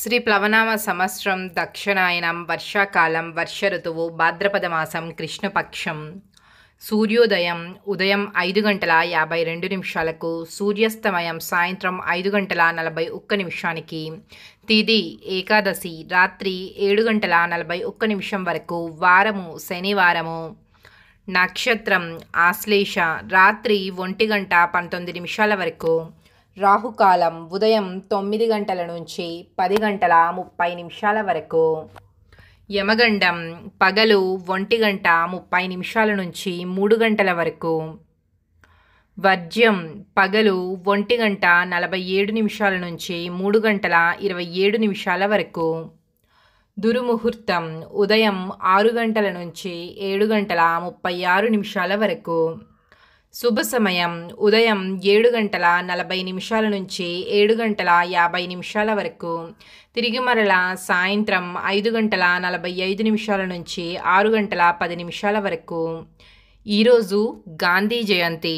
శ్రీ ప్లవనామ సంవత్సరం దక్షిణాయనం వర్షాకాలం వర్ష ఋతువు భాద్రపద మాసం కృష్ణపక్షం సూర్యోదయం ఉదయం ఐదు గంటల యాభై రెండు నిమిషాలకు సూర్యాస్తమయం సాయంత్రం ఐదు గంటల నలభై ఒక్క నిమిషానికి తిది ఏకాదశి రాత్రి ఏడు గంటల నలభై ఒక్క నిమిషం వరకు వారము శనివారము నక్షత్రం ఆశ్లేష రాత్రి ఒంటి గంట పంతొమ్మిది నిమిషాల వరకు రాహుకాలం ఉదయం తొమ్మిది గంటల నుంచి పది గంటల ముప్పై నిమిషాల వరకు యమగండం పగలు ఒంటి గంట ముప్పై నిమిషాల నుంచి మూడు గంటల వరకు వర్జ్యం పగలు ఒంటి గంట నలభై ఏడు నిమిషాల నుంచి మూడు గంటల ఇరవై ఏడు నిమిషాల వరకు దురుముహూర్తం ఉదయం ఆరు గంటల నుంచి ఏడు గంటల ముప్పై ఆరు నిమిషాల వరకు శుభ సమయం ఉదయం ఏడు గంటల నలభై నిమిషాల నుంచి ఏడు గంటల యాభై నిమిషాల వరకు తిరిగి మరల సాయంత్రం ఐదు గంటల నలభై ఐదు నిమిషాల నుంచి ఆరు గంటల పది నిమిషాల వరకు ఈరోజు గాంధీ జయంతి